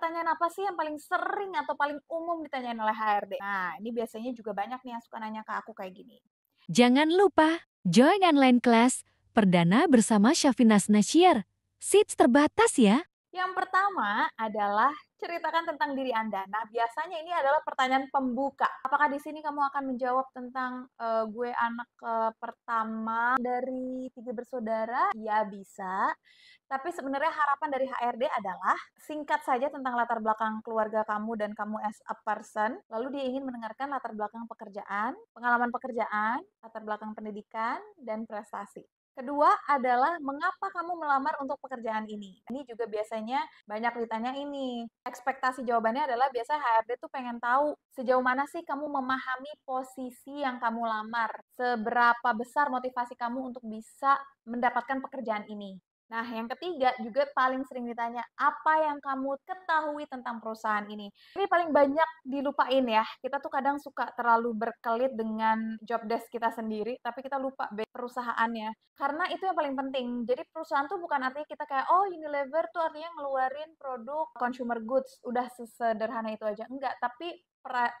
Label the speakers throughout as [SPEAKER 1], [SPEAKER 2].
[SPEAKER 1] pertanyaan apa sih yang paling sering atau paling umum ditanyain oleh HRD? Nah, ini biasanya juga banyak nih yang suka nanya ke aku kayak gini. Jangan lupa join online class perdana bersama Syafinas Nasir. Seats terbatas ya. Yang pertama adalah ceritakan tentang diri Anda. Nah, biasanya ini adalah pertanyaan pembuka. Apakah di sini kamu akan menjawab tentang uh, gue anak uh, pertama dari tiga bersaudara? Ya, bisa. Tapi sebenarnya harapan dari HRD adalah singkat saja tentang latar belakang keluarga kamu dan kamu as a person. Lalu dia ingin mendengarkan latar belakang pekerjaan, pengalaman pekerjaan, latar belakang pendidikan, dan prestasi. Kedua adalah mengapa kamu melamar untuk pekerjaan ini. Ini juga biasanya banyak ditanya ini. Ekspektasi jawabannya adalah biasa HRD tuh pengen tahu sejauh mana sih kamu memahami posisi yang kamu lamar, seberapa besar motivasi kamu untuk bisa mendapatkan pekerjaan ini. Nah, yang ketiga juga paling sering ditanya, apa yang kamu ketahui tentang perusahaan ini? Ini paling banyak dilupain ya. Kita tuh kadang suka terlalu berkelit dengan job desk kita sendiri, tapi kita lupa perusahaannya. Karena itu yang paling penting. Jadi perusahaan tuh bukan artinya kita kayak, oh Unilever tuh artinya ngeluarin produk consumer goods, udah sesederhana itu aja. Enggak, tapi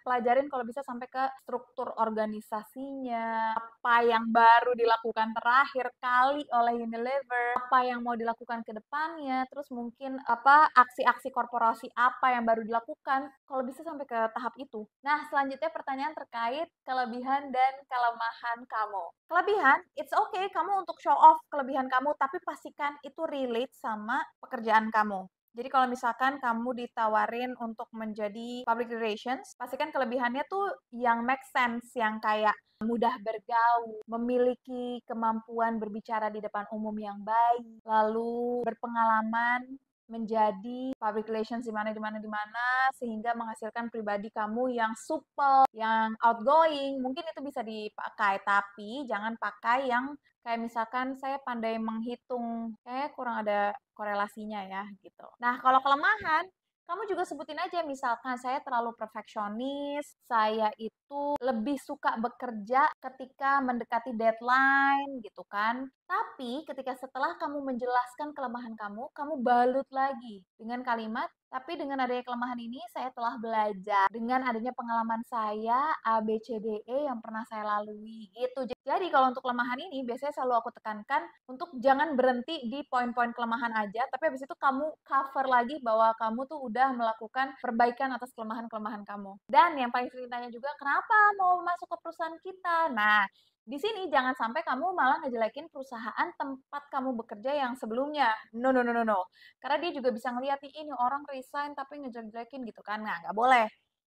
[SPEAKER 1] pelajarin kalau bisa sampai ke struktur organisasinya, apa yang baru dilakukan terakhir kali oleh Unilever, apa yang mau dilakukan ke depannya, terus mungkin apa aksi-aksi korporasi apa yang baru dilakukan, kalau bisa sampai ke tahap itu. Nah, selanjutnya pertanyaan terkait kelebihan dan kelemahan kamu. Kelebihan, it's okay kamu untuk show off kelebihan kamu, tapi pastikan itu relate sama pekerjaan kamu. Jadi kalau misalkan kamu ditawarin untuk menjadi public relations, pastikan kelebihannya tuh yang make sense, yang kayak mudah bergaul, memiliki kemampuan berbicara di depan umum yang baik, lalu berpengalaman menjadi public relations di mana di mana di mana sehingga menghasilkan pribadi kamu yang supel, yang outgoing. Mungkin itu bisa dipakai, tapi jangan pakai yang kayak misalkan saya pandai menghitung kayak kurang ada korelasinya ya gitu. Nah, kalau kelemahan kamu juga sebutin aja misalkan saya terlalu perfeksionis, saya itu lebih suka bekerja ketika mendekati deadline gitu kan. Tapi ketika setelah kamu menjelaskan kelemahan kamu, kamu balut lagi dengan kalimat tapi dengan adanya kelemahan ini saya telah belajar dengan adanya pengalaman saya A B C D E yang pernah saya lalui gitu. Jadi kalau untuk kelemahan ini biasanya selalu aku tekankan untuk jangan berhenti di poin-poin kelemahan aja, tapi habis itu kamu cover lagi bahwa kamu tuh udah sudah melakukan perbaikan atas kelemahan-kelemahan kamu. Dan yang paling sering ditanya juga, kenapa mau masuk ke perusahaan kita? Nah, di sini jangan sampai kamu malah ngejelekin perusahaan tempat kamu bekerja yang sebelumnya. No, no, no, no, no. Karena dia juga bisa ngeliat nih, ini orang resign tapi ngejelekin gitu kan. Nah, nggak boleh.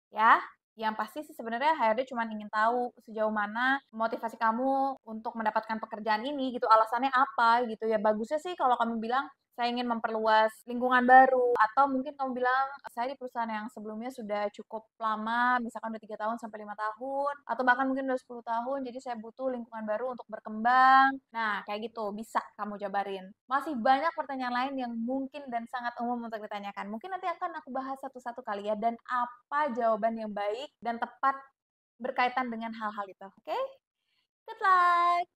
[SPEAKER 1] Ya, yang pasti sih sebenarnya HRD cuma ingin tahu sejauh mana motivasi kamu untuk mendapatkan pekerjaan ini gitu alasannya apa gitu ya bagusnya sih kalau kamu bilang saya ingin memperluas lingkungan baru atau mungkin kamu bilang saya di perusahaan yang sebelumnya sudah cukup lama misalkan udah tiga tahun sampai lima tahun atau bahkan mungkin udah 10 tahun jadi saya butuh lingkungan baru untuk berkembang nah kayak gitu bisa kamu jabarin masih banyak pertanyaan lain yang mungkin dan sangat umum untuk ditanyakan mungkin nanti akan aku bahas satu-satu kali ya dan apa jawaban yang baik dan tepat berkaitan dengan hal-hal itu oke okay? good luck